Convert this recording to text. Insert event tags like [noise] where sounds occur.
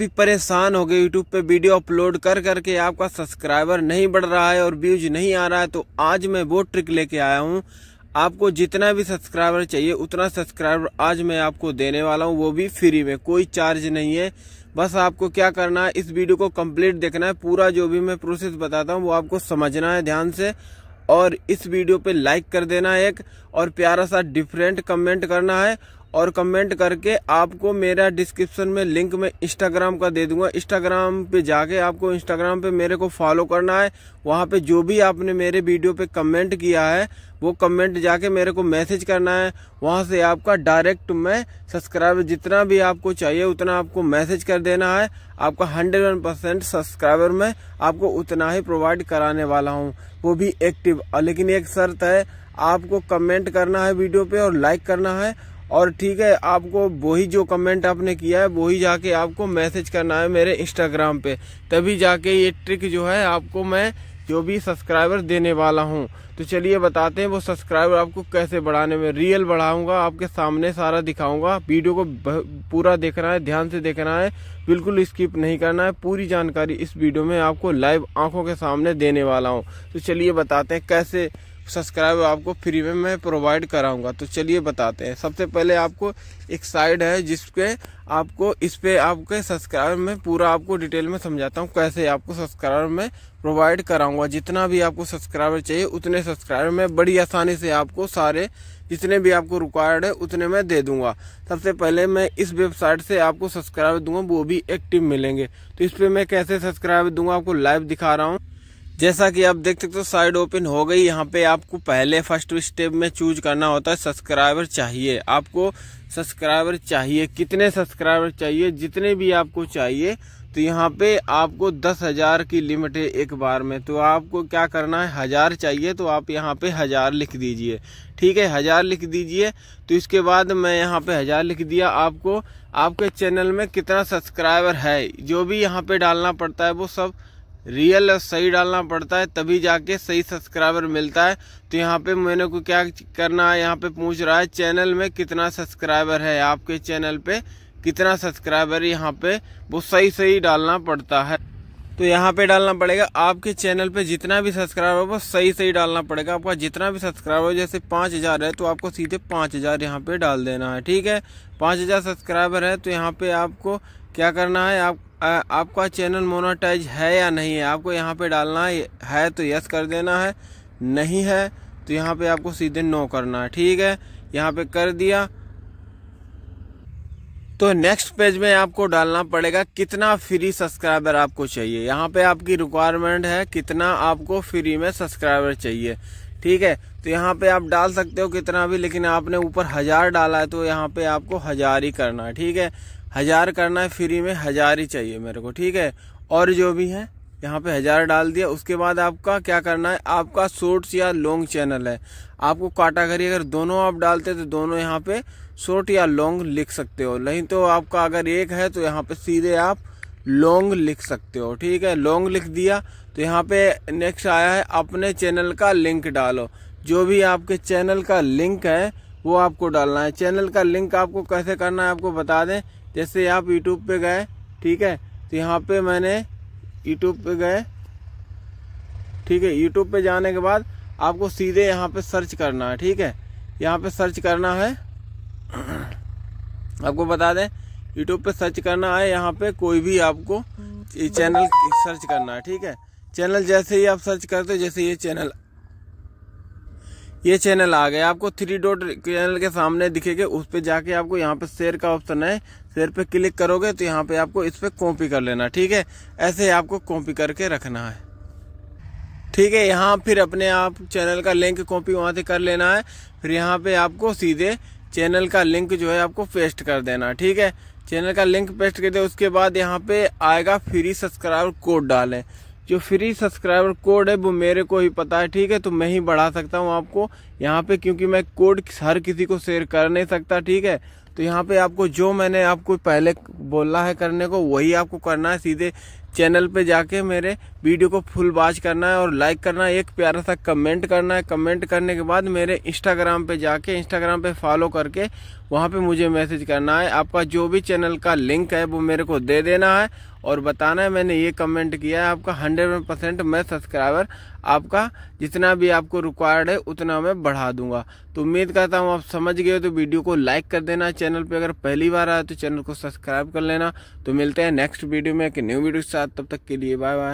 भी परेशान हो गए यूट्यूब पे वीडियो अपलोड कर करके आपका सब्सक्राइबर नहीं बढ़ रहा है और व्यूज नहीं आ रहा है तो आज मैं वो ट्रिक लेके आया हूँ आपको जितना भी सब्सक्राइबर चाहिए उतना सब्सक्राइबर आज मैं आपको देने वाला हूँ वो भी फ्री में कोई चार्ज नहीं है बस आपको क्या करना है इस वीडियो को कंप्लीट देखना है पूरा जो भी मैं प्रोसेस बताता हूँ वो आपको समझना है ध्यान से और इस वीडियो पे लाइक कर देना है एक और प्यारा सा डिफरेंट कमेंट करना है और कमेंट करके आपको मेरा डिस्क्रिप्शन में लिंक में इंस्टाग्राम का दे दूंगा इंस्टाग्राम पे जाके आपको इंस्टाग्राम पे मेरे को फॉलो करना है वहाँ पे जो भी आपने मेरे वीडियो पे कमेंट किया है वो कमेंट जाके मेरे को मैसेज करना है वहाँ से आपका डायरेक्ट मैं सब्सक्राइबर जितना भी आपको चाहिए उतना आपको मैसेज कर देना है आपका हंड्रेड वन परसेंट सब्सक्राइबर में आपको उतना ही प्रोवाइड कराने वाला हूँ वो भी एक्टिव लेकिन एक शर्त है आपको कमेंट करना है वीडियो पे और लाइक करना है और ठीक है आपको वही जो कमेंट आपने किया है वही जाके आपको मैसेज करना है मेरे इंस्टाग्राम पे तभी जाके ये ट्रिक जो है आपको मैं जो भी सब्सक्राइबर देने वाला हूँ तो चलिए बताते हैं वो सब्सक्राइबर आपको कैसे बढ़ाने में रियल बढ़ाऊंगा आपके सामने सारा दिखाऊंगा वीडियो को पूरा देखना है ध्यान से देखना है बिल्कुल स्किप नहीं करना है पूरी जानकारी इस वीडियो में आपको लाइव आंखों के सामने देने वाला हूँ तो चलिए बताते हैं कैसे सब्सक्राइब आपको फ्री में मैं प्रोवाइड कराऊंगा तो चलिए बताते हैं सबसे पहले आपको एक साइड है जिसपे आपको इस पर आपके सब्सक्राइब में पूरा आपको डिटेल में समझाता हूँ कैसे आपको सब्सक्राइब में प्रोवाइड कराऊंगा जितना भी आपको सब्सक्राइबर चाहिए उतने सब्सक्राइबर में बड़ी आसानी से आपको सारे जितने भी आपको रिक्वायर्ड है उतने मैं दे दूंगा सबसे पहले मैं इस वेबसाइट से आपको सब्सक्राइबर दूंगा वो भी एक्टिव मिलेंगे तो इस पर मैं कैसे सब्सक्राइबर दूंगा आपको लाइव दिखा रहा हूँ जैसा कि आप देख सकते हो साइड ओपन हो गई यहाँ पे आपको पहले फर्स्ट स्टेप में चूज करना होता है सब्सक्राइबर चाहिए आपको सब्सक्राइबर चाहिए कितने सब्सक्राइबर चाहिए जितने भी आपको चाहिए तो यहाँ पे आपको दस हज़ार की लिमिट है एक बार में तो आपको क्या करना है हज़ार चाहिए तो आप यहाँ पे हज़ार लिख दीजिए ठीक है हज़ार लिख दीजिए तो इसके बाद मैं यहाँ पे हज़ार लिख दिया आपको आपके चैनल में कितना सब्सक्राइबर है जो भी यहाँ पे डालना पड़ता है वो सब रियल सही डालना पड़ता है तभी जाके सही सब्सक्राइबर मिलता है तो यहाँ पे मैंने को क्या करना है यहाँ पे पूछ रहा है चैनल में कितना सब्सक्राइबर है आपके चैनल पे कितना सब्सक्राइबर यहाँ पे वो सही सही डालना पड़ता है तो यहाँ पे डालना पड़ेगा आपके चैनल पे जितना भी सब्सक्राइबर वो सही सही डालना पड़ेगा आपका जितना भी सब्सक्राइबर जैसे पाँच हज़ार है तो आपको सीधे पाँच हज़ार यहाँ पे डाल देना है ठीक है पाँच हज़ार सब्सक्राइबर है तो यहाँ पे आपको क्या करना है आप आ, आपका चैनल मोनाटाइज है या नहीं है आपको यहाँ पे डालना है, है तो यस कर देना है नहीं है तो यहाँ पे आपको सीधे नो करना है ठीक है यहाँ पे कर दिया तो नेक्स्ट पेज में आपको डालना पड़ेगा कितना फ्री सब्सक्राइबर आपको चाहिए यहाँ पे आपकी रिक्वायरमेंट है कितना आपको फ्री में सब्सक्राइबर चाहिए ठीक है तो यहाँ पे आप डाल सकते हो कितना भी लेकिन आपने ऊपर हजार डाला है तो यहाँ पे आपको हजार ही करना है ठीक है हज़ार करना है फ्री में हज़ार ही चाहिए मेरे को ठीक है और जो भी है यहाँ पे हज़ार डाल दिया उसके बाद आपका क्या करना है आपका शॉर्ट्स या लॉन्ग चैनल है आपको काटागरी अगर दोनों आप डालते तो दोनों यहाँ पे शॉर्ट या लॉन्ग लिख सकते हो नहीं तो आपका अगर एक है तो यहाँ पे सीधे आप लॉन्ग लिख सकते हो ठीक है लॉन्ग लिख दिया तो यहाँ पे नेक्स्ट आया है अपने चैनल का लिंक डालो जो भी आपके चैनल का लिंक है वो आपको डालना है चैनल का लिंक आपको कैसे करना है आपको बता दें जैसे आप यूट्यूब पे गए ठीक है तो यहाँ पे मैंने यूट्यूब पे गए ठीक है यूट्यूब पे जाने के बाद आपको सीधे यहाँ पे सर्च करना है ठीक है यहाँ पे सर्च करना है [clears throat] आपको बता दें यूट्यूब पे सर्च करना है यहाँ पे कोई भी आपको चैनल सर्च करना है ठीक है चैनल जैसे ही आप सर्च करते हो जैसे ये चैनल ये चैनल आ गया आपको थ्री डॉट चैनल के सामने दिखेगा उस पर जाके आपको यहाँ पे शेयर का ऑप्शन है शेयर पे क्लिक करोगे तो यहाँ पे आपको इस पर कॉपी कर लेना ठीक है ऐसे आपको कॉपी करके रखना है ठीक है यहाँ फिर अपने आप चैनल का लिंक कॉपी वहाँ से कर लेना है फिर यहाँ पे आपको सीधे चैनल का लिंक जो है आपको पेस्ट कर देना ठीक है चैनल का लिंक पेस्ट कर दे उसके बाद यहाँ पे आएगा फ्री सब्सक्राइबर कोड डालें जो फ्री सब्सक्राइबर कोड है वो मेरे को ही पता है ठीक है तो मैं ही बढ़ा सकता हूँ आपको यहाँ पे क्योंकि मैं कोड हर किसी को शेयर कर नहीं सकता ठीक है तो यहाँ पे आपको जो मैंने आपको पहले बोला है करने को वही आपको करना है सीधे चैनल पे जाके मेरे वीडियो को फुल वॉच करना है और लाइक करना है एक प्यारा सा कमेंट करना है कमेंट करने के बाद मेरे इंस्टाग्राम पे जाके इंस्टाग्राम पे फॉलो करके वहाँ पे मुझे मैसेज करना है आपका जो भी चैनल का लिंक है वो मेरे को दे देना है और बताना है मैंने ये कमेंट किया है आपका हंड्रेड परसेंट मैं सब्सक्राइबर आपका जितना भी आपको रिक्वायर्ड है उतना मैं बढ़ा दूंगा तो उम्मीद करता हूँ आप समझ गए तो वीडियो को लाइक कर देना चैनल पर अगर पहली बार आए तो चैनल को सब्सक्राइब कर लेना तो मिलते हैं नेक्स्ट वीडियो में एक न्यू वीडियो साथ तब तक के लिए बाय बाय